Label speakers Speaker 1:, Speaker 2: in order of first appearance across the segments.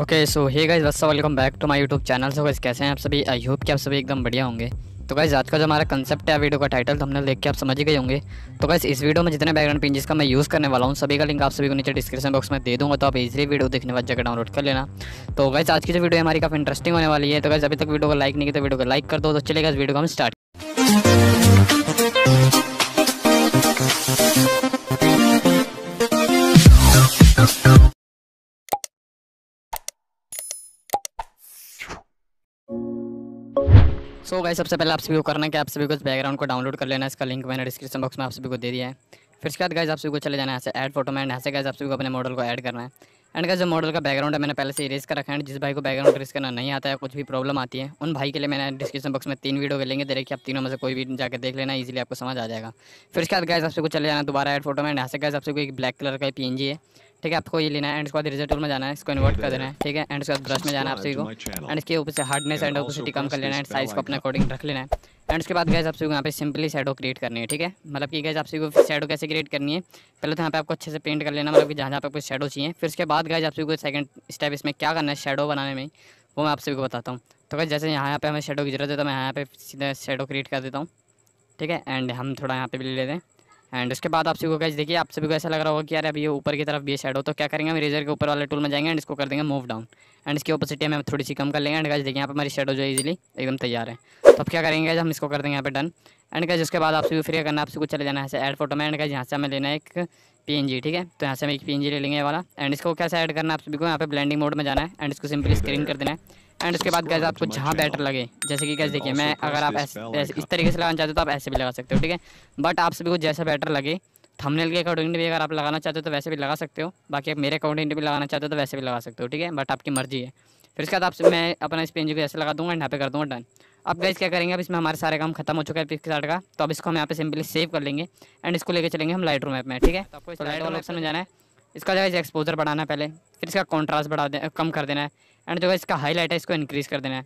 Speaker 1: okay so hey guys wassup welcome back to my YouTube channel so guys कैसे हैं आप सभी I hope कि आप सभी एकदम बढ़िया होंगे तो गाइज आज का जो हमारा कंसेप्ट है वीडियो का टाइटल तो हमने देख के आप समझ ही गए होंगे तो गाइज इस वीडियो में जितने बैकग्राउंड पिंजिस का मैं यूज़ करने वाला हूँ सभी का लिंक आप सभी को नीचे डिस्क्रिप्शन बॉक्स में दे दूँगा तो आप इजीली वीडियो देखने वाले जगह डाउनलोड कर लेना तो गाइज आज की जो वीडियो हमारी काफ़ी इंटरेस्टिंग होने वाली है तो गाइज अभी तक वीडियो को लाइक नहीं किया तो वीडियो को लाइक कर दो तो चलेगा इस वीडियो को हम स्टार्ट सो so भाई सबसे पहले आप सभी को करना है कि आप सभी को बैकग्राउंड को डाउनलोड कर लेना है इसका लिंक मैंने डिस्क्रिप्शन बॉक्स में आप सभी को दे दिया है फिर इसके बाद गाइज आप सभी को चले जाना है ऐसे ऐड फोटो में ऐसे गाइज आप सभी को अपने मॉडल को ऐड करना है एंड का जो मॉडल का बैकग्राउंड है मैंने पहले से इरेज कर रखा है जिस भाई को बैकग्राउंड इरेज करना नहीं आता है कुछ भी प्रॉब्लम आती है उन भाई के लिए मैंने डिस्क्रिप्शन बॉक्स में तीन वीडियो के लेंगे देखिए आप तीनों में से कोई भी जाकर देख लेना इजीली आपको समझ आ जाएगा फिर इसके बाद गैस आपसे कुछ चले जाना दोबारा एड फोटो में ऐसे गैस आपसे एक ब्लैक कलर का पी है ठीक है आपको ये लेना है एंड उसके बाद रिजल्ट में जाना है इसको इन्वर्ट कर देना है ठीक है एंड उसके बाद ब्रश में जाना है आप सभी को एंड इसके ऊपर से हार्डनेस एंड ओपोसिटी कम कर लेना है साइज को अपने अकॉर्डिंग रख लेना है एंड उसके बाद गैस आप सभी को यहाँ पे सिंपली शेडो क्रिएट करनी है ठीक है मतलब कि गैस आप सभी को शेडो कैसे क्रिएट करनी है पहले तो यहाँ पे आपको अच्छे से पेंट कर लेना मतलब कि जहाँ जहाँ पे आपको शेडो चाहिए फिर उसके बाद गैस आप सभी को सेकंड स्टेप इसमें क्या करना है शेडो बनाने में वो मैं आप सभी को बताता हूँ तो गैस जैसे यहाँ पे हमें शेडो की जरूरत है तो मैं यहाँ पे सीधा शेडो क्रिएट कर देता हूँ ठीक है एंड हम थोड़ा यहाँ पे भी ले लेते हैं एंड उसके बाद आप सभी को कैसे देखिए आप सभी को ऐसा लग रहा होगा कि यार अभी ये ऊपर की तरफ भी शेड हो तो क्या करेंगे हम रेजर के ऊपर वाले टूल में जाएंगे एंड इसको कर देंगे मूव डाउन एंड इसकी ओपोसिटी हम थोड़ी सी कम कर लेंगे एंड कैसे देखिए यहाँ पर हमारी शेडो जो इजिली एकदम तैयार है तो अब क्या करेंगे हम इसको कर देंगे यहाँ पर डन एंड कैसे उसके बाद आप सभी फ्री करना आप सबको चले जाना है एड फोटो में एंड कैसे यहाँ से हमें लेना है एक पी ठीक है तो यहाँ से हम एक पी ले लेंगे वाला एंड इसको कैसे ऐड करना आप सभी को यहाँ पर ब्लैंडिंग मोड में जाना है एंड इसको सिंपली स्क्रीन कर देना है एंड उसके बाद गैस आपको जहाँ बेटर लगे जैसे कि गैस देखिए मैं अगर आप ऐसे इस तरीके से लगाना चाहते हो तो आप ऐसे भी लगा सकते हो ठीक है बट आप सभी को जैसा बेटर लगे थंबनेल के अकॉर्डिंग भी अगर आप लगाना चाहते हो तो वैसे भी लगा सकते हो बाकी आप मेरे अकॉर्डिंग भी लगाना चाहते हो तो वैसे भी लगा सकते हो ठीक है बट आपकी मर्जी है फिर उसके बाद आप मैं अपना इस पेंज को ऐसे लगा दूँगा यहाँ पे कर दूँगा डन अब गैस क्या करेंगे अब इसमें हमारे सारे काम खत्म हो चुका है पिक्स का तो अब इसको हम यहाँ पे सिंपली सेव कर लेंगे एंड इसको लेके चलेंगे हम लाइट रूम ऐप में ठीक है तो आपको लाइट वाले ऑप्शन में जाना है इसका जो है एक्सपोजर बढ़ाना है पहले फिर इसका कॉन्ट्रास्ट बढ़ा दे कम कर देना है एंड जो है इसका हाईलाइट है इसको इंक्रीज़ कर देना है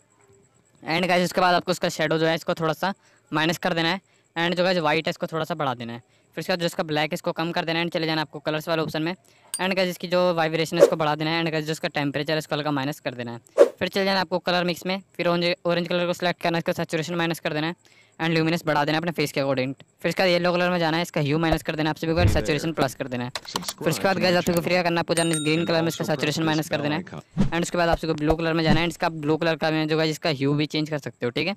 Speaker 1: एंड गाइज उसके बाद आपको उसका शेडो जो है इसको थोड़ा सा माइनस कर देना है एंड जो है वाइट है इसको थोड़ा सा बढ़ा देना है फिर उसके बाद जो इसका ब्लैक इसको कम कर देना है एंड चले जाना आपको कलर्स वाले ऑप्शन में एंड गाइज इसकी जो वाइब्रेशन है इसको बढ़ा देना है एंड गाइज जो इसका टेम्परेचर है इसको हल्का माइनस कर देना है फिर चले जाना आपको कलर मिक्स में फिर ऑरेंज कलर को सिलेक्ट करना है इसका सेचुरेशन माइनस कर देना है एंड ल्यूमिनस बढ़ा देना अपने फेस के अकॉर्डिंग फिर इसका येलो कलर में जाना है इसका ह्यू माइनस कर देना आपसे बिल्कुल सेचुरेशन प्लस कर देना है फिर उसके बाद गैस आपको फ्री करना आपको जाना ग्रीन कलर में इसका सेचुरेशन माइनस कर देना है एंड उसके बाद आपको ब्लू कलर में जाना है इसका ब्लू कलर का जो है इसका ह्यू भी चेंज कर सकते हो ठीक है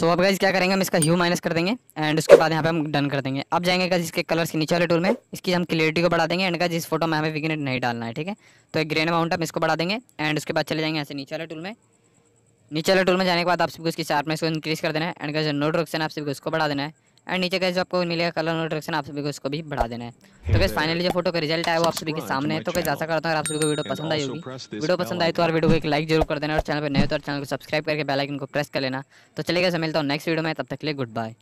Speaker 1: सो अब गाइज क्या करेंगे हम इसका ह्यू माइनस कर देंगे एंड उसके बाद यहाँ पे हम डन कर देंगे अब जाएंगे गाइज इसके कलर्स के नीचे वाले टूल में इसकी हम क्लियरिटी को बढ़ा देंगे एंड गाइज इस फोटो में हमें विगनेट नहीं डालना है ठीक है तो एक ग्रेन अमाउंट हम इसको बढ़ा देंगे एंड उसके बाद चले जाएंगे ऐसे नीचे वाले टूल में नीचे वाले टूल में जाने के बाद आप सबको इसकी शार्पनेस को इंक्रीज कर देना है एंड का जो नोट ऑप्शन आप सभी उसको बढ़ा देना है एंड नीचे का जो आपको मिलेगा कलर नोट ऑप्शन आप सभी उसको भी बढ़ा देना है तो कैसे फाइनली जो फोटो का रिजल्ट आया वो आप सभी के सामने है तो कैसे ऐसा करता हूँ आप सभी को वीडियो पसंद आई होगी वीडियो पसंद आई तो और वीडियो को एक लाइक जरूर कर देना और चैनल पर नए तो चैनल को सब्सक्राइब करके बेल आइकन को प्रेस कर लेना तो चलेगा मिलता हूँ नेक्स्ट वीडियो में तब तक के लिए गुड बाय